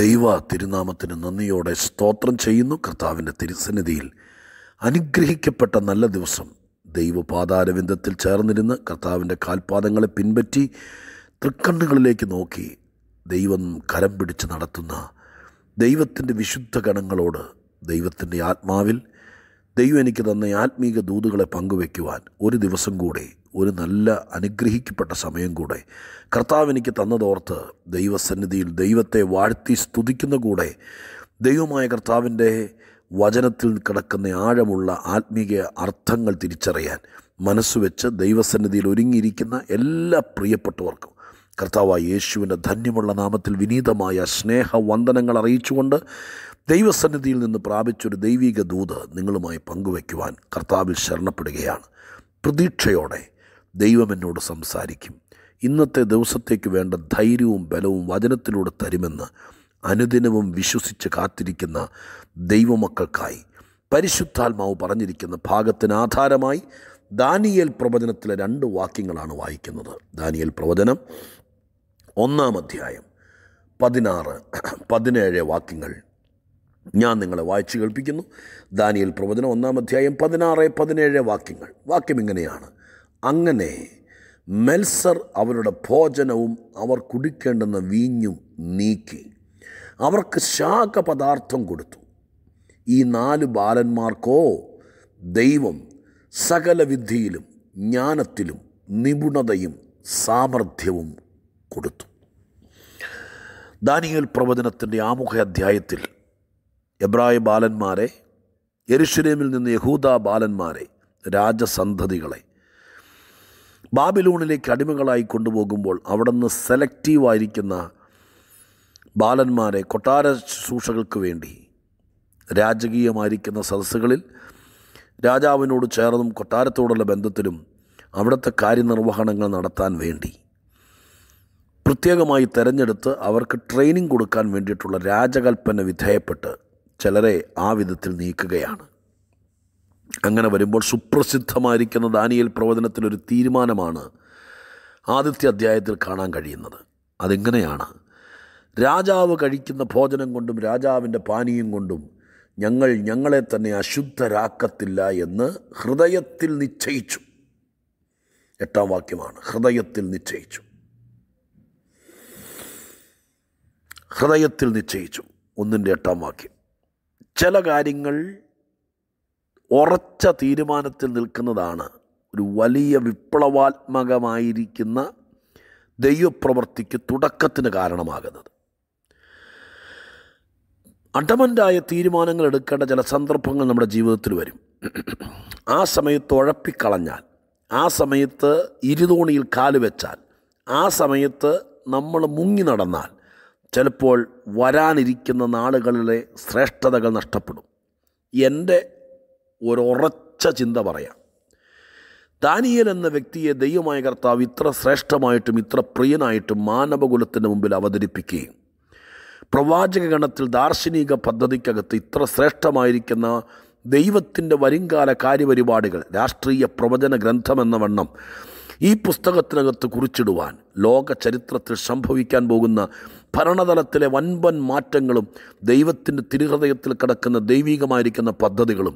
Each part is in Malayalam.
ദൈവ തിരുനാമത്തിന് നന്ദിയോടെ സ്തോത്രം ചെയ്യുന്നു കർത്താവിൻ്റെ തിരുസന്നിധിയിൽ അനുഗ്രഹിക്കപ്പെട്ട നല്ല ദിവസം ദൈവപാതാരവിന്ദത്തിൽ ചേർന്നിരുന്ന് കർത്താവിൻ്റെ കാൽപാദങ്ങളെ പിൻപറ്റി തൃക്കണ്ണുകളിലേക്ക് നോക്കി ദൈവം കരം പിടിച്ച് നടത്തുന്ന ദൈവത്തിൻ്റെ വിശുദ്ധ ഗണങ്ങളോട് ദൈവത്തിൻ്റെ ആത്മാവിൽ ദൈവം എനിക്ക് തന്ന ആത്മീക ദൂതുകളെ പങ്കുവയ്ക്കുവാൻ ഒരു ദിവസം കൂടി ഒരു നല്ല അനുഗ്രഹിക്കപ്പെട്ട സമയം കൂടെ കർത്താവ് എനിക്ക് തന്നതോർത്ത് ദൈവസന്നിധിയിൽ ദൈവത്തെ വാഴ്ത്തി സ്തുതിക്കുന്ന കൂടെ ദൈവമായ കർത്താവിൻ്റെ വചനത്തിൽ കിടക്കുന്ന ആഴമുള്ള ആത്മീയ അർത്ഥങ്ങൾ തിരിച്ചറിയാൻ മനസ്സുവെച്ച് ദൈവസന്നിധിയിൽ ഒരുങ്ങിയിരിക്കുന്ന എല്ലാ പ്രിയപ്പെട്ടവർക്കും കർത്താവായ യേശുവിൻ്റെ ധന്യമുള്ള നാമത്തിൽ വിനീതമായ സ്നേഹ വന്ദനങ്ങൾ അറിയിച്ചുകൊണ്ട് ദൈവസന്നിധിയിൽ നിന്ന് പ്രാപിച്ചൊരു ദൈവിക ദൂത് നിങ്ങളുമായി പങ്കുവയ്ക്കുവാൻ കർത്താവിൽ ശരണപ്പെടുകയാണ് പ്രതീക്ഷയോടെ ദൈവം എന്നോട് സംസാരിക്കും ഇന്നത്തെ ദിവസത്തേക്ക് വേണ്ട ധൈര്യവും ബലവും വചനത്തിലൂടെ തരുമെന്ന് അനുദിനവും വിശ്വസിച്ച് കാത്തിരിക്കുന്ന ദൈവമക്കൾക്കായി പരിശുദ്ധാത്മാവ് പറഞ്ഞിരിക്കുന്ന ഭാഗത്തിന് ആധാരമായി ദാനിയൽ പ്രവചനത്തിലെ രണ്ട് വാക്യങ്ങളാണ് വായിക്കുന്നത് ദാനിയൽ പ്രവചനം ഒന്നാം അധ്യായം പതിനാറ് പതിനേഴ് വാക്യങ്ങൾ ഞാൻ നിങ്ങളെ വായിച്ചു കേൾപ്പിക്കുന്നു ദാനിയൽ പ്രവചനം ഒന്നാം അധ്യായം പതിനാറ് പതിനേഴ് വാക്യങ്ങൾ വാക്യം ഇങ്ങനെയാണ് അങ്ങനെ മെൽസർ അവരുടെ ഭോജനവും അവർ കുടിക്കേണ്ടുന്ന വീഞ്ഞും നീക്കി അവർക്ക് ശാഖപദാർത്ഥം കൊടുത്തു ഈ നാല് ബാലന്മാർക്കോ ദൈവം സകലവിദ്യയിലും ജ്ഞാനത്തിലും നിപുണതയും സാമർഥ്യവും കൊടുത്തു ദാനിയൽ പ്രവചനത്തിൻ്റെ ആമുഖ അധ്യായത്തിൽ എബ്രായ ബാലന്മാരെ എരുഷലേമിൽ നിന്ന് യഹൂദ ബാലന്മാരെ രാജസന്ധതികളെ ബാബിലൂണിലേക്ക് അടിമകളായി കൊണ്ടുപോകുമ്പോൾ അവിടെ നിന്ന് സെലക്റ്റീവായിരിക്കുന്ന ബാലന്മാരെ കൊട്ടാര ശുശ്രൂഷകൾക്ക് വേണ്ടി രാജകീയമായിരിക്കുന്ന സദസ്സുകളിൽ രാജാവിനോട് ചേർന്നും കൊട്ടാരത്തോടുള്ള ബന്ധത്തിലും അവിടുത്തെ കാര്യനിർവഹണങ്ങൾ നടത്താൻ വേണ്ടി പ്രത്യേകമായി തിരഞ്ഞെടുത്ത് അവർക്ക് ട്രെയിനിങ് കൊടുക്കാൻ വേണ്ടിയിട്ടുള്ള രാജകൽപ്പന വിധേയപ്പെട്ട് ചിലരെ ആ വിധത്തിൽ നീക്കുകയാണ് അങ്ങനെ വരുമ്പോൾ സുപ്രസിദ്ധമായിരിക്കുന്ന ദാനിയൽ പ്രവചനത്തിലൊരു തീരുമാനമാണ് ആദിത്യ അധ്യായത്തിൽ കാണാൻ കഴിയുന്നത് അതെങ്ങനെയാണ് രാജാവ് കഴിക്കുന്ന ഭോജനം കൊണ്ടും രാജാവിൻ്റെ പാനീയം കൊണ്ടും ഞങ്ങൾ ഞങ്ങളെ തന്നെ അശുദ്ധരാക്കത്തില്ല എന്ന് ഹൃദയത്തിൽ നിശ്ചയിച്ചു എട്ടാം വാക്യമാണ് ഹൃദയത്തിൽ നിശ്ചയിച്ചു ഹൃദയത്തിൽ നിശ്ചയിച്ചു ഒന്നിൻ്റെ എട്ടാം വാക്യം ചില കാര്യങ്ങൾ ഉറച്ച തീരുമാനത്തിൽ നിൽക്കുന്നതാണ് ഒരു വലിയ വിപ്ലവാത്മകമായിരിക്കുന്ന ദൈവപ്രവൃത്തിക്ക് തുടക്കത്തിന് കാരണമാകുന്നത് അഡമൻ്റായ തീരുമാനങ്ങൾ എടുക്കേണ്ട ചില സന്ദർഭങ്ങൾ നമ്മുടെ ജീവിതത്തിൽ വരും ആ സമയത്ത് ഉഴപ്പിക്കളഞ്ഞാൽ ആ സമയത്ത് ഇരുതോണിയിൽ കാലുവെച്ചാൽ ആ സമയത്ത് നമ്മൾ മുങ്ങി നടന്നാൽ ചിലപ്പോൾ വരാനിരിക്കുന്ന നാളുകളിലെ ശ്രേഷ്ഠതകൾ നഷ്ടപ്പെടും എൻ്റെ ഒരുറച്ച ചിന്ത പറയാം ദാനിയൽ എന്ന വ്യക്തിയെ ദൈവമായ കർത്താവ് ഇത്ര ശ്രേഷ്ഠമായിട്ടും ഇത്ര പ്രിയനായിട്ടും മാനവകുലത്തിൻ്റെ മുമ്പിൽ അവതരിപ്പിക്കുകയും പ്രവാചക ഗണത്തിൽ ദാർശനിക പദ്ധതിക്കകത്ത് ഇത്ര ശ്രേഷ്ഠമായിരിക്കുന്ന ദൈവത്തിൻ്റെ വരുംകാല കാര്യപരിപാടികൾ രാഷ്ട്രീയ പ്രവചന ഗ്രന്ഥമെന്ന വണ്ണം ഈ പുസ്തകത്തിനകത്ത് കുറിച്ചിടുവാൻ ലോക ചരിത്രത്തിൽ സംഭവിക്കാൻ പോകുന്ന ഭരണതലത്തിലെ വൻപൻ മാറ്റങ്ങളും ദൈവത്തിൻ്റെ തിരുഹൃദയത്തിൽ കിടക്കുന്ന ദൈവികമായിരിക്കുന്ന പദ്ധതികളും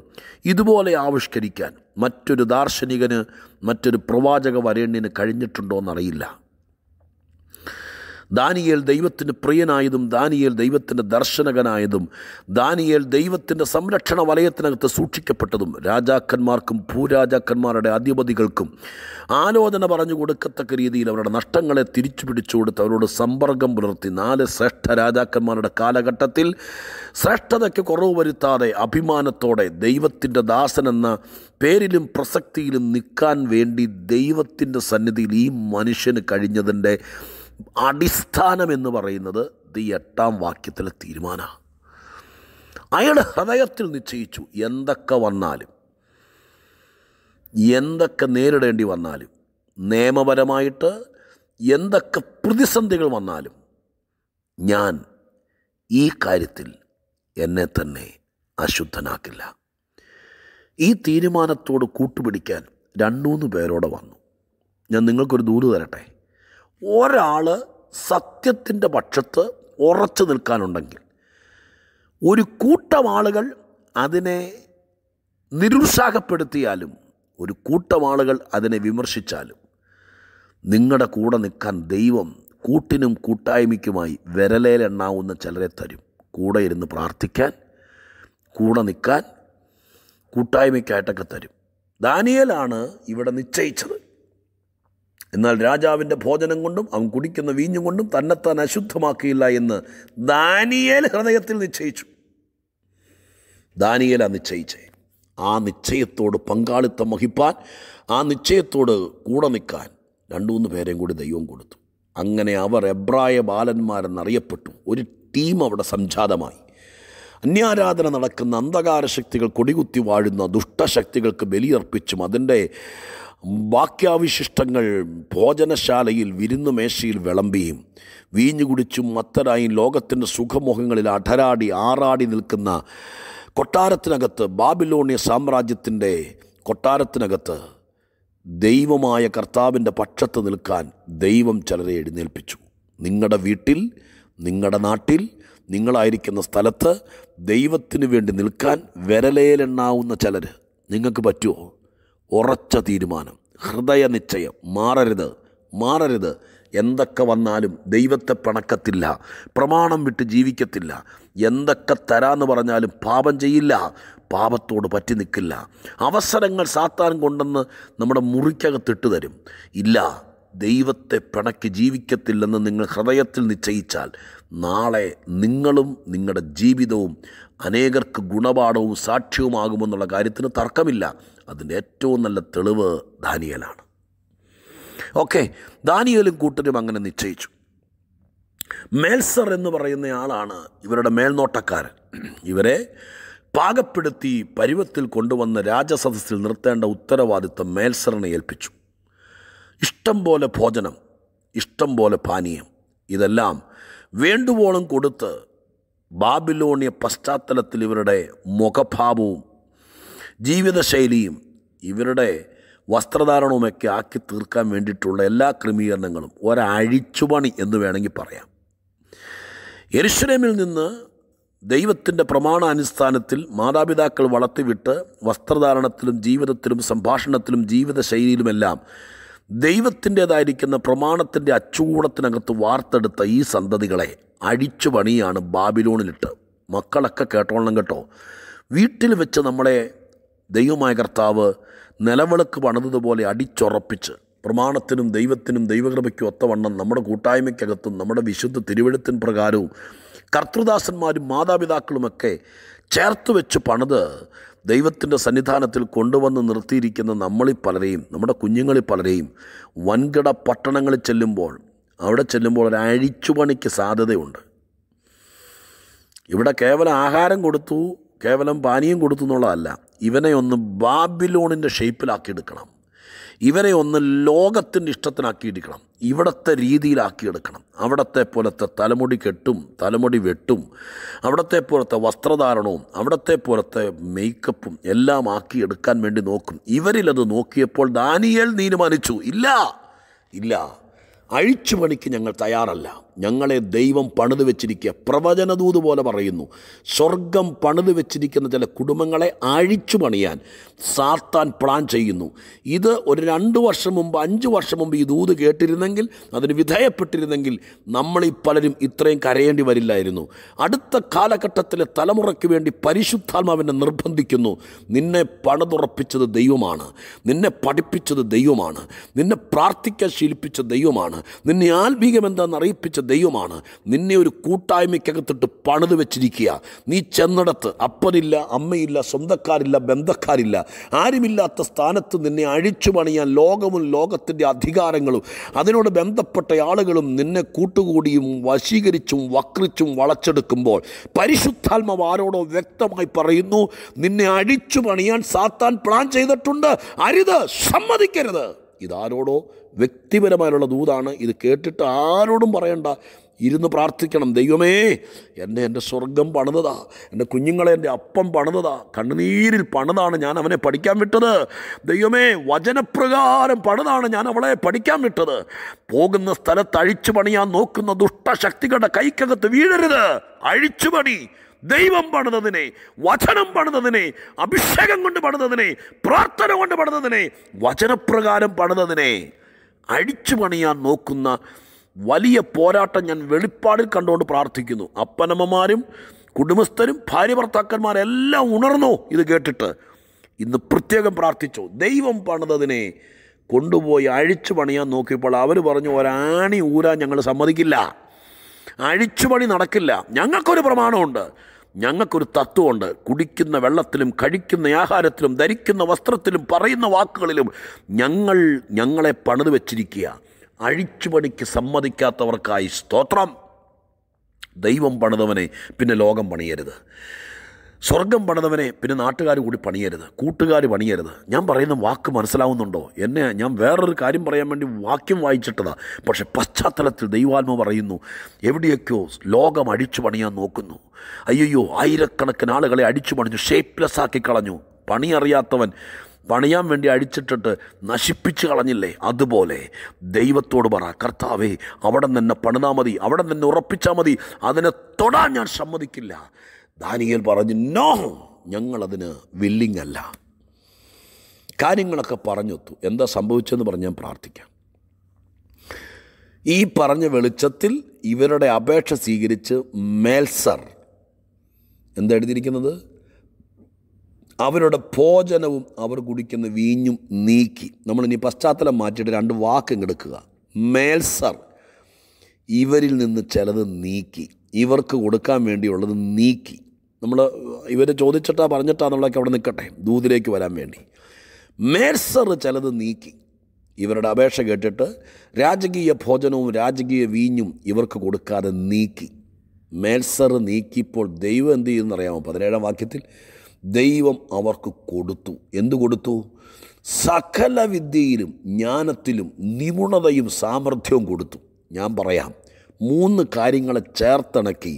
ഇതുപോലെ ആവിഷ്കരിക്കാൻ മറ്റൊരു ദാർശനികന് മറ്റൊരു പ്രവാചക വരേണ്യന് കഴിഞ്ഞിട്ടുണ്ടോ എന്നറിയില്ല ദാനിയേൽ ദൈവത്തിന് പ്രിയനായതും ദാനിയേൽ ദൈവത്തിൻ്റെ ദർശനകനായതും ദാനിയേൽ ദൈവത്തിൻ്റെ സംരക്ഷണ വലയത്തിനകത്ത് സൂക്ഷിക്കപ്പെട്ടതും രാജാക്കന്മാർക്കും ഭൂരാജാക്കന്മാരുടെ അധിപതികൾക്കും ആലോചന പറഞ്ഞു കൊടുക്കത്തക്ക രീതിയിൽ അവരുടെ നഷ്ടങ്ങളെ തിരിച്ചു പിടിച്ചു കൊടുത്ത് അവരോട് സമ്പർക്കം പുലർത്തി നാല് ശ്രേഷ്ഠ രാജാക്കന്മാരുടെ കാലഘട്ടത്തിൽ ശ്രേഷ്ഠതയ്ക്ക് കുറവ് വരുത്താതെ അഭിമാനത്തോടെ ദൈവത്തിൻ്റെ ദാസനെന്ന പേരിലും പ്രസക്തിയിലും നിൽക്കാൻ വേണ്ടി ദൈവത്തിൻ്റെ സന്നിധിയിൽ ഈ മനുഷ്യന് കഴിഞ്ഞതിൻ്റെ അടിസ്ഥാനം എന്ന് പറയുന്നത് ഈ എട്ടാം വാക്യത്തിലെ തീരുമാനമാണ് അയാളുടെ ഹൃദയത്തിൽ നിശ്ചയിച്ചു എന്തൊക്കെ വന്നാലും എന്തൊക്കെ നേരിടേണ്ടി വന്നാലും നിയമപരമായിട്ട് എന്തൊക്കെ പ്രതിസന്ധികൾ വന്നാലും ഞാൻ ഈ കാര്യത്തിൽ എന്നെ തന്നെ അശുദ്ധനാക്കില്ല ഈ തീരുമാനത്തോട് കൂട്ടുപിടിക്കാൻ രണ്ടൂന്ന് പേരോടെ വന്നു ഞാൻ നിങ്ങൾക്കൊരു ദൂത് തരട്ടെ ഒരാൾ സത്യത്തിൻ്റെ പക്ഷത്ത് ഉറച്ചു നിൽക്കാനുണ്ടെങ്കിൽ ഒരു കൂട്ടം ആളുകൾ അതിനെ നിരുത്സാഹപ്പെടുത്തിയാലും ഒരു കൂട്ടം ആളുകൾ അതിനെ വിമർശിച്ചാലും നിങ്ങളുടെ കൂടെ നിൽക്കാൻ ദൈവം കൂട്ടിനും കൂട്ടായ്മയ്ക്കുമായി വിരലേലെണ്ണാവുന്ന ചിലരെ തരും കൂടെ ഇരുന്ന് പ്രാർത്ഥിക്കാൻ കൂടെ നിൽക്കാൻ കൂട്ടായ്മയ്ക്കായിട്ടൊക്കെ തരും ദാനിയലാണ് ഇവിടെ നിശ്ചയിച്ചത് എന്നാൽ രാജാവിൻ്റെ ഭോജനം കൊണ്ടും അവൻ കുടിക്കുന്ന വീഞ്ഞും കൊണ്ടും തന്നെത്താൻ അശുദ്ധമാക്കിയില്ല എന്ന് ദാനിയേൽ ഹൃദയത്തിൽ നിശ്ചയിച്ചു ദാനിയേല നിശ്ചയിച്ചേ ആ നിശ്ചയത്തോട് പങ്കാളിത്തം വഹിപ്പാൻ ആ നിശ്ചയത്തോട് കൂടെ നിൽക്കാൻ രണ്ടു മൂന്ന് പേരെയും കൂടി ദൈവം കൊടുത്തു അങ്ങനെ അവർ എബ്രായ ബാലന്മാരെന്നറിയപ്പെട്ടു ഒരു ടീം അവിടെ സംജാതമായി അന്യാരാധന നടക്കുന്ന അന്ധകാര ശക്തികൾ കൊടികുത്തി വാഴുന്ന ദുഷ്ടശക്തികൾക്ക് ബലിയർപ്പിച്ചും അതിൻ്റെ വാക്യാവിശിഷ്ടങ്ങൾ ഭോജനശാലയിൽ വിരുന്നുമേശയിൽ വിളമ്പിയും വീഞ്ഞു കുടിച്ചും മത്തരായും ലോകത്തിൻ്റെ സുഖമുഖങ്ങളിൽ അടരാടി ആറാടി നിൽക്കുന്ന കൊട്ടാരത്തിനകത്ത് ബാബിലോണിയ സാമ്രാജ്യത്തിൻ്റെ കൊട്ടാരത്തിനകത്ത് ദൈവമായ കർത്താവിൻ്റെ പക്ഷത്ത് നിൽക്കാൻ ദൈവം ചിലരെ എഴുന്നേൽപ്പിച്ചു നിങ്ങളുടെ വീട്ടിൽ നിങ്ങളുടെ നാട്ടിൽ നിങ്ങളായിരിക്കുന്ന സ്ഥലത്ത് ദൈവത്തിന് വേണ്ടി നിൽക്കാൻ വിരലേലെണ്ണാവുന്ന ചിലർ നിങ്ങൾക്ക് പറ്റുമോ ഉറച്ച തീരുമാനം ഹൃദയ നിശ്ചയം മാറരുത് മാറരുത് എന്തൊക്കെ വന്നാലും ദൈവത്തെ പണക്കത്തില്ല പ്രമാണം വിട്ട് ജീവിക്കത്തില്ല എന്തൊക്കെ തരാന്ന് പറഞ്ഞാലും പാപം ചെയ്യില്ല പാപത്തോട് പറ്റി നിൽക്കില്ല അവസരങ്ങൾ സാത്താൻ കൊണ്ടെന്ന് നമ്മുടെ മുറിക്കകത്തിട്ട് തരും ഇല്ല ദൈവത്തെ പിണക്കി ജീവിക്കത്തില്ലെന്ന് നിങ്ങൾ ഹൃദയത്തിൽ നിശ്ചയിച്ചാൽ നാളെ നിങ്ങളും നിങ്ങളുടെ ജീവിതവും അനേകർക്ക് ഗുണപാഠവും സാക്ഷ്യവുമാകുമെന്നുള്ള കാര്യത്തിന് തർക്കമില്ല അതിൻ്റെ ഏറ്റവും നല്ല തെളിവ് ദാനിയലാണ് ഓക്കെ ദാനിയലും കൂട്ടരും അങ്ങനെ നിശ്ചയിച്ചു മേൽസർ എന്ന് പറയുന്ന ആളാണ് ഇവരുടെ മേൽനോട്ടക്കാരൻ ഇവരെ പാകപ്പെടുത്തി പരുവത്തിൽ കൊണ്ടുവന്ന രാജസദസ്സിൽ നിർത്തേണ്ട ഉത്തരവാദിത്വം മേൽസറിനെ ഏൽപ്പിച്ചു ഇഷ്ടം പോലെ ഭോജനം ഇഷ്ടം പോലെ പാനീയം ഇതെല്ലാം വേണ്ടുവോളം കൊടുത്ത് ബാബിലോണിയ പശ്ചാത്തലത്തിൽ ഇവരുടെ മുഖഭാവവും ജീവിതശൈലിയും ഇവരുടെ വസ്ത്രധാരണവുമൊക്കെ ആക്കി തീർക്കാൻ വേണ്ടിയിട്ടുള്ള എല്ലാ ക്രമീകരണങ്ങളും ഒരഴിച്ചുപണി എന്ന് വേണമെങ്കിൽ പറയാം യരിശ്വരമിൽ നിന്ന് ദൈവത്തിൻ്റെ പ്രമാണ അനുസ്ഥാനത്തിൽ മാതാപിതാക്കൾ വളർത്തിവിട്ട് വസ്ത്രധാരണത്തിലും ജീവിതത്തിലും സംഭാഷണത്തിലും ജീവിതശൈലിയിലുമെല്ലാം ദൈവത്തിൻ്റെതായിരിക്കുന്ന പ്രമാണത്തിൻ്റെ അച്ചുകൂടത്തിനകത്ത് വാർത്തെടുത്ത ഈ സന്തതികളെ അഴിച്ചു പണിയാണ് ബാബിലോണിലിട്ട് മക്കളൊക്കെ കേട്ടോളണം കേട്ടോ വീട്ടിൽ വെച്ച് നമ്മളെ ദൈവമായ കർത്താവ് നിലവിളക്ക് പണിതതുപോലെ അടിച്ചുറപ്പിച്ച് പ്രമാണത്തിനും ദൈവത്തിനും ദൈവകൃപയ്ക്കും ഒത്തവണ്ണം നമ്മുടെ കൂട്ടായ്മയ്ക്കകത്തും നമ്മുടെ വിശുദ്ധ തിരുവഴുത്തിൻ പ്രകാരവും കർത്തൃദാസന്മാരും മാതാപിതാക്കളുമൊക്കെ ചേർത്ത് വെച്ച് പണിത് ദൈവത്തിൻ്റെ സന്നിധാനത്തിൽ കൊണ്ടുവന്ന് നിർത്തിയിരിക്കുന്ന നമ്മളിൽ പലരെയും നമ്മുടെ കുഞ്ഞുങ്ങളിൽ പലരെയും വൻകിട പട്ടണങ്ങളിൽ ചെല്ലുമ്പോൾ അവിടെ ചെല്ലുമ്പോൾ ഒരു അഴിച്ചുപണിക്ക് സാധ്യതയുണ്ട് ഇവിടെ കേവലം ആഹാരം കൊടുത്തു കേവലം പാനീയം കൊടുത്തു എന്നുള്ളതല്ല ഇവനെ ഒന്ന് ബാബിലോണിൻ്റെ ഷേപ്പിലാക്കിയെടുക്കണം ഇവരെ ഒന്ന് ലോകത്തിൻ്റെ ഇഷ്ടത്തിനാക്കിയെടുക്കണം ഇവിടുത്തെ രീതിയിലാക്കിയെടുക്കണം അവിടത്തെ പോലത്തെ തലമുടി കെട്ടും തലമുടി വെട്ടും അവിടത്തെ പോലത്തെ വസ്ത്രധാരണവും അവിടത്തെ പോലത്തെ മേക്കപ്പും എല്ലാം ആക്കിയെടുക്കാൻ വേണ്ടി നോക്കും ഇവരിലത് നോക്കിയപ്പോൾ ദാനിയേൽ തീരുമാനിച്ചു ഇല്ല ഇല്ല അഴിച്ചുപണിക്ക് ഞങ്ങൾ തയ്യാറല്ല ഞങ്ങളെ ദൈവം പണിത് വെച്ചിരിക്കുക പ്രവചനദൂത് പോലെ പറയുന്നു സ്വർഗം പണിത് വെച്ചിരിക്കുന്ന ചില കുടുംബങ്ങളെ അഴിച്ചു പണിയാൻ സാത്താൻ പ്ലാൻ ചെയ്യുന്നു ഇത് ഒരു രണ്ട് വർഷം മുമ്പ് അഞ്ച് വർഷം മുമ്പ് ഈ ദൂത് കേട്ടിരുന്നെങ്കിൽ അതിന് വിധേയപ്പെട്ടിരുന്നെങ്കിൽ നമ്മൾ പലരും ഇത്രയും കരയേണ്ടി വരില്ലായിരുന്നു അടുത്ത കാലഘട്ടത്തിലെ തലമുറയ്ക്ക് വേണ്ടി പരിശുദ്ധാത്മാവിനെ നിർബന്ധിക്കുന്നു നിന്നെ പണതുറപ്പിച്ചത് ദൈവമാണ് നിന്നെ പഠിപ്പിച്ചത് ദൈവമാണ് നിന്നെ പ്രാർത്ഥിക്കാൻ ശീലിപ്പിച്ച ദൈവമാണ് നിന്നെ ആത്മീകമെന്താണെന്ന് അറിയിപ്പിച്ച ദൈവമാണ് നിന്നെ ഒരു കൂട്ടായ്മയ്ക്കകത്തിട്ട് പണിത് വെച്ചിരിക്കുക നീ ചെന്നിടത്ത് അപ്പനില്ല അമ്മയില്ല സ്വന്തക്കാരില്ല ബന്ധക്കാരില്ല ആരുമില്ലാത്ത സ്ഥാനത്ത് നിന്നെ അഴിച്ചു പണിയാൻ ലോകവും ലോകത്തിൻ്റെ അധികാരങ്ങളും അതിനോട് ബന്ധപ്പെട്ട ആളുകളും നിന്നെ കൂട്ടുകൂടിയും വശീകരിച്ചും വക്രിച്ചും വളച്ചെടുക്കുമ്പോൾ പരിശുദ്ധാത്മാവ് ആരോടോ വ്യക്തമായി പറയുന്നു നിന്നെ അഴിച്ചു പണിയാൻ സാത്താൻ പ്ലാൻ ചെയ്തിട്ടുണ്ട് അരുത് സമ്മതിക്കരുത് ഇതാരോടോ വ്യക്തിപരമായുള്ള ദൂതാണ് ഇത് കേട്ടിട്ട് ആരോടും പറയണ്ട ഇരുന്ന് പ്രാർത്ഥിക്കണം ദൈവമേ എന്നെ എൻ്റെ സ്വർഗം പണിതതാ എൻ്റെ കുഞ്ഞുങ്ങളെ എൻ്റെ അപ്പം പണിതതാ കണ്ണുനീരിൽ പണിതാണ് ഞാൻ അവനെ പഠിക്കാൻ വിട്ടത് ദൈവമേ വചനപ്രകാരം പണിതാണ് ഞാൻ അവളെ പഠിക്കാൻ വിട്ടത് പോകുന്ന സ്ഥലത്ത് അഴിച്ചു പണിയാൻ നോക്കുന്ന ദുഷ്ടശക്തികളുടെ കൈക്കകത്ത് വീഴരുത് അഴിച്ചു പണി ദൈവം പണിതതിനെ വചനം പണിതതിനെ അഭിഷേകം കൊണ്ട് പണിതതിനെ പ്രാർത്ഥന കൊണ്ട് പണിതതിനെ വചനപ്രകാരം പണിതതിനെ അഴിച്ചു പണിയാൻ നോക്കുന്ന വലിയ പോരാട്ടം ഞാൻ വെളിപ്പാടിൽ കണ്ടുകൊണ്ട് പ്രാർത്ഥിക്കുന്നു അപ്പനമ്മമാരും കുടുംബസ്ഥരും ഭാര്യ ഭർത്താക്കന്മാരെല്ലാം ഉണർന്നു ഇത് കേട്ടിട്ട് ഇന്ന് പ്രത്യേകം പ്രാർത്ഥിച്ചു ദൈവം പണിതതിനെ കൊണ്ടുപോയി അഴിച്ചു പണിയാൻ നോക്കിയപ്പോൾ അവർ പറഞ്ഞു ഒരാണി ഊരാൻ ഞങ്ങൾ സമ്മതിക്കില്ല അഴിച്ചുപണി നടക്കില്ല ഞങ്ങൾക്കൊരു പ്രമാണമുണ്ട് ഞങ്ങൾക്കൊരു തത്വമുണ്ട് കുടിക്കുന്ന വെള്ളത്തിലും കഴിക്കുന്ന ആഹാരത്തിലും ധരിക്കുന്ന വസ്ത്രത്തിലും പറയുന്ന വാക്കുകളിലും ഞങ്ങൾ ഞങ്ങളെ പണിത് വെച്ചിരിക്കുക അഴിച്ചുപണിക്ക് സമ്മതിക്കാത്തവർക്കായി സ്തോത്രം ദൈവം പണിതവനെ പിന്നെ ലോകം പണിയരുത് സ്വർഗം പണിതവനെ പിന്നെ നാട്ടുകാർ കൂടി പണിയരുത് കൂട്ടുകാർ പണിയരുത് ഞാൻ പറയുന്ന വാക്ക് മനസ്സിലാവുന്നുണ്ടോ എന്നെ ഞാൻ വേറൊരു കാര്യം പറയാൻ വേണ്ടി വാക്യം വായിച്ചിട്ടതാ പക്ഷേ പശ്ചാത്തലത്തിൽ ദൈവാത്മ പറയുന്നു എവിടെയൊക്കെയോ ലോകം അടിച്ചു പണിയാൻ നോക്കുന്നു അയ്യോ ആയിരക്കണക്കിന് ആളുകളെ അടിച്ചു പണിഞ്ഞു ഷേപ്പ്ലെസ് ആക്കി കളഞ്ഞു പണി അറിയാത്തവൻ പണിയാൻ വേണ്ടി അടിച്ചിട്ടിട്ട് നശിപ്പിച്ച് കളഞ്ഞില്ലേ അതുപോലെ ദൈവത്തോട് പറ കർത്താവേ അവിടെ നിന്നെ പണിതാൽ മതി അവിടെ നിന്നെ ഉറപ്പിച്ചാൽ മതി അതിനെ തൊടാൻ ഞാൻ സമ്മതിക്കില്ല ദാനിയേൽ പറഞ്ഞു നോ ഞങ്ങളതിന് വില്ലിങ്ങല്ല കാര്യങ്ങളൊക്കെ പറഞ്ഞൊത്തു എന്താ സംഭവിച്ചതെന്ന് പറഞ്ഞ് ഞാൻ പ്രാർത്ഥിക്കാം ഈ പറഞ്ഞ വെളിച്ചത്തിൽ ഇവരുടെ അപേക്ഷ സ്വീകരിച്ച് മേൽസർ എന്താ എഴുതിയിരിക്കുന്നത് അവരുടെ ഭോജനവും അവർ കുടിക്കുന്ന വീഞ്ഞും നീക്കി നമ്മളിനി പശ്ചാത്തലം മാറ്റിയിട്ട് രണ്ട് വാക്കും കെടുക്കുക മേൽസർ ഇവരിൽ നിന്ന് ചിലത് നീക്കി ഇവർക്ക് കൊടുക്കാൻ വേണ്ടിയുള്ളത് നീക്കി നമ്മൾ ഇവർ ചോദിച്ചിട്ടാ പറഞ്ഞിട്ടാന്നുള്ളതൊക്കെ അവിടെ നിൽക്കട്ടെ ദൂതിലേക്ക് വരാൻ വേണ്ടി മേഴ്സർ ചിലത് നീക്കി ഇവരുടെ അപേക്ഷ കേട്ടിട്ട് രാജകീയ ഭോജനവും രാജകീയ വീഞ്ഞും ഇവർക്ക് കൊടുക്കാതെ നീക്കി മേൽസർ നീക്കിയപ്പോൾ ദൈവം എന്ത് അറിയാമോ പതിനേഴാം വാക്യത്തിൽ ദൈവം അവർക്ക് കൊടുത്തു എന്തു കൊടുത്തു സകല ജ്ഞാനത്തിലും നിപുണതയും സാമർഥ്യവും കൊടുത്തു ഞാൻ പറയാം മൂന്ന് കാര്യങ്ങളെ ചേർത്തിണക്കി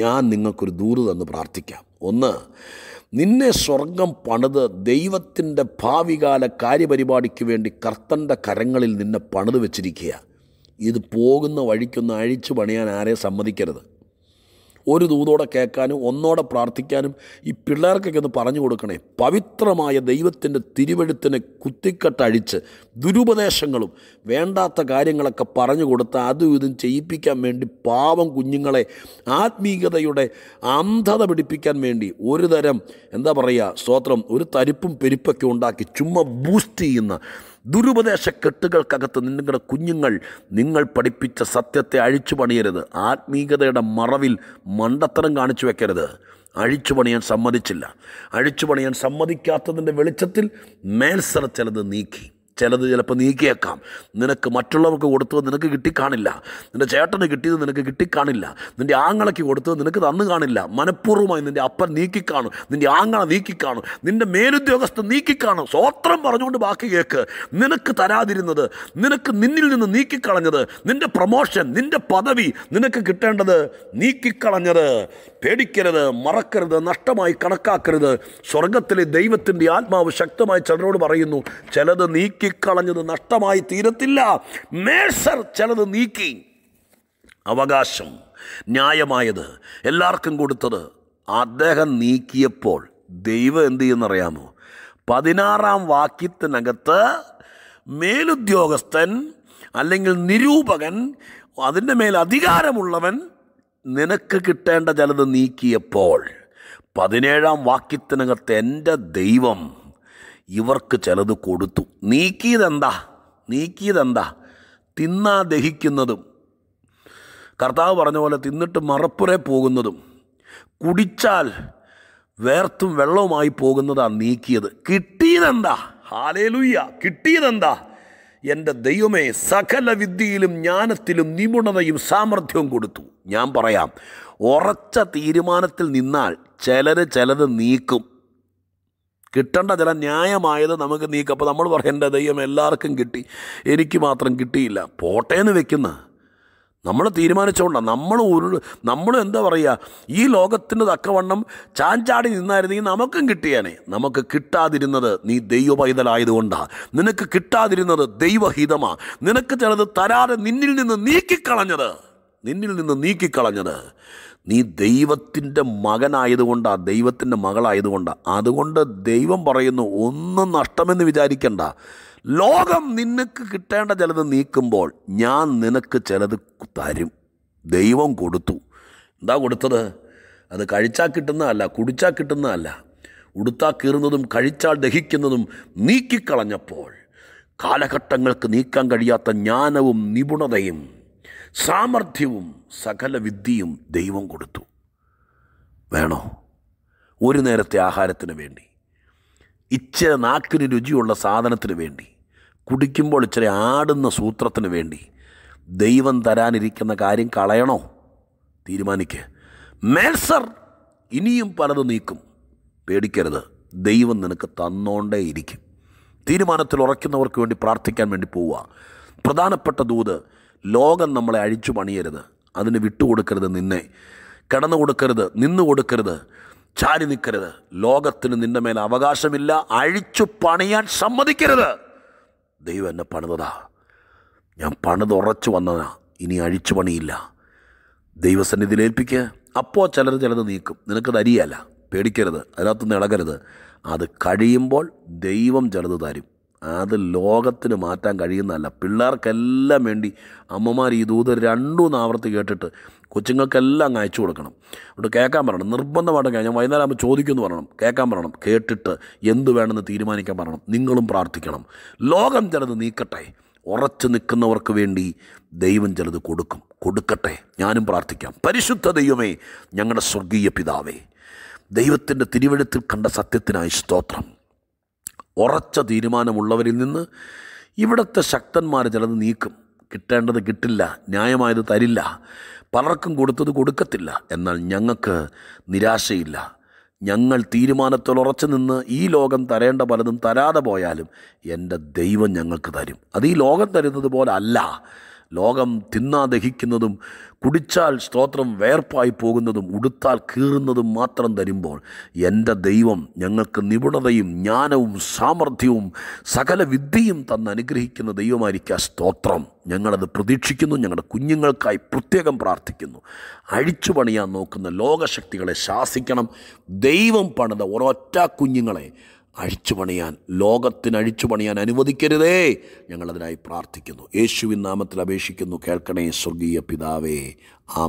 ഞാൻ നിങ്ങൾക്കൊരു ദൂര് തന്ന് പ്രാർത്ഥിക്കാം ഒന്ന് നിന്നെ സ്വർഗം പണിത് ദൈവത്തിൻ്റെ ഭാവികാല കാര്യപരിപാടിക്ക് വേണ്ടി കർത്തൻ്റെ കരങ്ങളിൽ നിന്നെ പണിത് വെച്ചിരിക്കുക ഇത് പോകുന്ന വഴിക്കൊന്ന് അഴിച്ചു പണിയാൻ ആരെ സമ്മതിക്കരുത് ഒരു ദൂതോടെ കേൾക്കാനും ഒന്നോടെ പ്രാർത്ഥിക്കാനും ഈ പിള്ളേർക്കൊക്കെ ഒന്ന് പറഞ്ഞു കൊടുക്കണേ പവിത്രമായ ദൈവത്തിൻ്റെ തിരുവഴുത്തിനെ കുത്തിക്കട്ടഴിച്ച് ദുരുപദേശങ്ങളും വേണ്ടാത്ത കാര്യങ്ങളൊക്കെ പറഞ്ഞു കൊടുത്ത് അതും ഇതും ചെയ്യിപ്പിക്കാൻ വേണ്ടി പാവം കുഞ്ഞുങ്ങളെ ആത്മീകതയുടെ അന്ധത പിടിപ്പിക്കാൻ വേണ്ടി ഒരു തരം എന്താ പറയുക സ്തോത്രം ഒരു തരിപ്പും പെരുപ്പൊക്കെ ഉണ്ടാക്കി ചുമ്മാ ബൂസ്റ്റ് ചെയ്യുന്ന ദുരുപദേശ കെട്ടുകൾക്കകത്ത് നിങ്ങളുടെ കുഞ്ഞുങ്ങൾ നിങ്ങൾ പഠിപ്പിച്ച സത്യത്തെ അഴിച്ചു പണിയരുത് ആത്മീകതയുടെ മറവിൽ മണ്ടത്തരം കാണിച്ചു വെക്കരുത് അഴിച്ചു പണിയാൻ സമ്മതിച്ചില്ല അഴിച്ചു പണിയാൻ സമ്മതിക്കാത്തതിൻ്റെ വെളിച്ചത്തിൽ മേൽസറ ചിലത് നീക്കി ചിലത് ചിലപ്പോൾ നീക്കിയേക്കാം നിനക്ക് മറ്റുള്ളവർക്ക് കൊടുത്തത് നിനക്ക് കിട്ടിക്കാണില്ല നിൻ്റെ ചേട്ടന് കിട്ടിയത് നിനക്ക് കിട്ടിക്കാണില്ല നിൻ്റെ ആങ്ങളയ്ക്ക് കൊടുത്തത് നിനക്ക് തന്നു കാണില്ല മനഃപൂർവ്വമായി നിൻ്റെ അപ്പൻ നീക്കിക്കാണും നിൻ്റെ ആങ്ങള നീക്കിക്കാണും നിൻ്റെ മേലുദ്യോഗസ്ഥൻ നീക്കിക്കാണും സ്വോത്രം പറഞ്ഞുകൊണ്ട് ബാക്കി കേൾക്ക് നിനക്ക് തരാതിരുന്നത് നിനക്ക് നിന്നിൽ നിന്ന് നീക്കിക്കളഞ്ഞത് നിൻ്റെ പ്രൊമോഷൻ നിൻ്റെ പദവി നിനക്ക് കിട്ടേണ്ടത് നീക്കിക്കളഞ്ഞത് പേടിക്കരുത് മറക്കരുത് നഷ്ടമായി കണക്കാക്കരുത് സ്വർഗത്തിലെ ദൈവത്തിൻ്റെ ആത്മാവ് ശക്തമായി ചിലരോട് പറയുന്നു ചിലത് നീക്കി നീക്കിക്കളഞ്ഞത് നഷ്ടമായി തീരത്തില്ല മേസർ ചിലത് നീക്കി അവകാശം ന്യായമായത് എല്ലാവർക്കും കൊടുത്തത് അദ്ദേഹം നീക്കിയപ്പോൾ ദൈവം എന്തു ചെയ്യുന്നറിയാമോ പതിനാറാം വാക്യത്തിനകത്ത് മേലുദ്യോഗസ്ഥൻ അല്ലെങ്കിൽ നിരൂപകൻ അതിൻ്റെ മേൽ അധികാരമുള്ളവൻ നിനക്ക് കിട്ടേണ്ട ചിലത് നീക്കിയപ്പോൾ പതിനേഴാം വാക്യത്തിനകത്ത് എൻ്റെ ദൈവം ഇവർക്ക് ചിലത് കൊടുത്തു നീക്കിയതെന്താ നീക്കിയതെന്താ തിന്നാ ദഹിക്കുന്നതും കർത്താവ് പറഞ്ഞ പോലെ തിന്നിട്ട് മറപ്പുറെ പോകുന്നതും കുടിച്ചാൽ വേർത്തും വെള്ളവുമായി പോകുന്നതാണ് നീക്കിയത് കിട്ടിയതെന്താ ഹാലേലുയ്യ കിട്ടിയതെന്താ എൻ്റെ ദൈവമേ സകല വിദ്യയിലും ജ്ഞാനത്തിലും നിപുണതയും സാമർഥ്യവും കൊടുത്തു ഞാൻ പറയാം ഉറച്ച തീരുമാനത്തിൽ നിന്നാൽ ചിലർ ചിലത് നീക്കും കിട്ടേണ്ട ചില ന്യായമായത് നമുക്ക് നീക്കം അപ്പോൾ നമ്മൾ പറയേണ്ട ദൈവം എല്ലാവർക്കും കിട്ടി എനിക്ക് മാത്രം കിട്ടിയില്ല പോട്ടേന്ന് വെക്കുന്ന നമ്മൾ തീരുമാനിച്ചുകൊണ്ടാണ് നമ്മൾ ഒരു നമ്മൾ എന്താ പറയുക ഈ ലോകത്തിൻ്റെ തക്കവണ്ണം ചാഞ്ചാടി നിന്നായിരുന്നെങ്കിൽ നമുക്കും കിട്ടിയാനെ നമുക്ക് കിട്ടാതിരുന്നത് നീ ദൈവ പൈതലായതുകൊണ്ടാണ് നിനക്ക് കിട്ടാതിരുന്നത് ദൈവഹിതമാണ് നിനക്ക് ചിലത് തരാതെ നിന്നിൽ നിന്ന് നീക്കിക്കളഞ്ഞത് നിന്നിൽ നിന്ന് നീക്കിക്കളഞ്ഞത് നീ ദൈവത്തിൻ്റെ മകനായതുകൊണ്ടാണ് ദൈവത്തിൻ്റെ മകളായതുകൊണ്ടാണ് അതുകൊണ്ട് ദൈവം പറയുന്നു ഒന്നും നഷ്ടമെന്ന് വിചാരിക്കണ്ട ലോകം നിനക്ക് കിട്ടേണ്ട ചിലത് നീക്കുമ്പോൾ ഞാൻ നിനക്ക് ചിലത് തരും ദൈവം കൊടുത്തു എന്താ കൊടുത്തത് അത് കഴിച്ചാൽ കിട്ടുന്നതല്ല കുടിച്ചാൽ കിട്ടുന്നതല്ല ഉടുത്താൽ കീറുന്നതും കഴിച്ചാൽ ദഹിക്കുന്നതും നീക്കിക്കളഞ്ഞപ്പോൾ കാലഘട്ടങ്ങൾക്ക് നീക്കാൻ കഴിയാത്ത ജ്ഞാനവും നിപുണതയും സാമർഥ്യവും സകല വിദ്യയും ദൈവം കൊടുത്തു വേണോ ഒരു നേരത്തെ ആഹാരത്തിന് വേണ്ടി ഇച്ചിരി നാക്കിന് രുചിയുള്ള സാധനത്തിന് വേണ്ടി കുടിക്കുമ്പോൾ ഇച്ചിരി ആടുന്ന സൂത്രത്തിന് വേണ്ടി ദൈവം തരാനിരിക്കുന്ന കാര്യം കളയണോ തീരുമാനിക്ക് മേൽസർ ഇനിയും പലത് നീക്കും പേടിക്കരുത് ദൈവം നിനക്ക് തന്നോണ്ടേ ഇരിക്കും തീരുമാനത്തിൽ ഉറയ്ക്കുന്നവർക്ക് വേണ്ടി പ്രാർത്ഥിക്കാൻ വേണ്ടി പോവുക പ്രധാനപ്പെട്ട ദൂത് ലോകം നമ്മളെ അഴിച്ചു പണിയരുത് അതിന് വിട്ടുകൊടുക്കരുത് നിന്നെ കിടന്നു കൊടുക്കരുത് നിന്നു കൊടുക്കരുത് ചാരി നിൽക്കരുത് ലോകത്തിന് നിന്റെ മേൽ അവകാശമില്ല അഴിച്ചു പണിയാൻ സമ്മതിക്കരുത് ദൈവം എന്നെ പണിതതാ ഞാൻ പണിതുറച്ചു വന്നതാ ഇനി അഴിച്ചു പണിയില്ല ദൈവസന്നിധിയിൽ ഏൽപ്പിക്കുക അപ്പോൾ ചിലത് ചിലത് നീക്കും നിനക്കത് അരിയല്ല പേടിക്കരുത് അതിനകത്തുനിന്ന് ഇളകരുത് അത് കഴിയുമ്പോൾ ദൈവം ചിലത് തരും അത് ലോകത്തിന് മാറ്റാൻ കഴിയുന്നതല്ല പിള്ളേർക്കെല്ലാം വേണ്ടി അമ്മമാർ ഈ ദൂത് രണ്ടൂന്ന് ആവർത്തി കേട്ടിട്ട് കൊച്ചുങ്ങൾക്കെല്ലാം അയച്ചു കൊടുക്കണം അവിടെ കേൾക്കാൻ പറയണം നിർബന്ധമായിട്ട് ഞാൻ വൈകുന്നേരം ആകുമ്പോൾ ചോദിക്കുമെന്ന് പറയണം കേൾക്കാൻ പറയണം കേട്ടിട്ട് എന്ത് വേണമെന്ന് തീരുമാനിക്കാൻ പറയണം നിങ്ങളും പ്രാർത്ഥിക്കണം ലോകം ചിലത് നീക്കട്ടെ ഉറച്ചു നിൽക്കുന്നവർക്ക് വേണ്ടി ദൈവം ചിലത് കൊടുക്കും കൊടുക്കട്ടെ ഞാനും പ്രാർത്ഥിക്കാം പരിശുദ്ധ ദൈവമേ ഞങ്ങളുടെ സ്വർഗീയ പിതാവേ ദൈവത്തിൻ്റെ തിരുവഴുത്തിൽ കണ്ട സത്യത്തിനായി സ്തോത്രം ഉറച്ച തീരുമാനമുള്ളവരിൽ നിന്ന് ഇവിടുത്തെ ശക്തന്മാർ ചിലത് നീക്കും കിട്ടേണ്ടത് കിട്ടില്ല ന്യായമായത് തരില്ല പലർക്കും കൊടുത്തത് കൊടുക്കത്തില്ല എന്നാൽ ഞങ്ങൾക്ക് നിരാശയില്ല ഞങ്ങൾ തീരുമാനത്തിൽ ഉറച്ചു നിന്ന് ഈ ലോകം തരേണ്ട പലതും തരാതെ പോയാലും എൻ്റെ ദൈവം ഞങ്ങൾക്ക് തരും അത് ഈ ലോകം തരുന്നത് പോലെ അല്ല ലോകം തിന്നാ ദഹിക്കുന്നതും കുടിച്ചാൽ സ്തോത്രം വേർപ്പായി പോകുന്നതും ഉടുത്താൽ കീറുന്നതും മാത്രം തരുമ്പോൾ എൻ്റെ ദൈവം ഞങ്ങൾക്ക് നിപുണതയും ജ്ഞാനവും സാമർഥ്യവും സകല വിദ്യയും തന്ന് അനുഗ്രഹിക്കുന്ന ദൈവമായിരിക്കുക സ്തോത്രം ഞങ്ങളത് പ്രതീക്ഷിക്കുന്നു ഞങ്ങളുടെ കുഞ്ഞുങ്ങൾക്കായി പ്രത്യേകം പ്രാർത്ഥിക്കുന്നു അഴിച്ചു പണിയാൻ നോക്കുന്ന ലോകശക്തികളെ ശാസിക്കണം ദൈവം പണിത ഒരൊറ്റ കുഞ്ഞുങ്ങളെ അഴിച്ചു പണിയാൻ ലോകത്തിന് അഴിച്ചു പണിയാൻ അനുവദിക്കരുതേ ഞങ്ങളതിനായി പ്രാർത്ഥിക്കുന്നു യേശുവിൻ നാമത്തിൽ അപേക്ഷിക്കുന്നു കേൾക്കണേ സ്വർഗീയ പിതാവേ ആ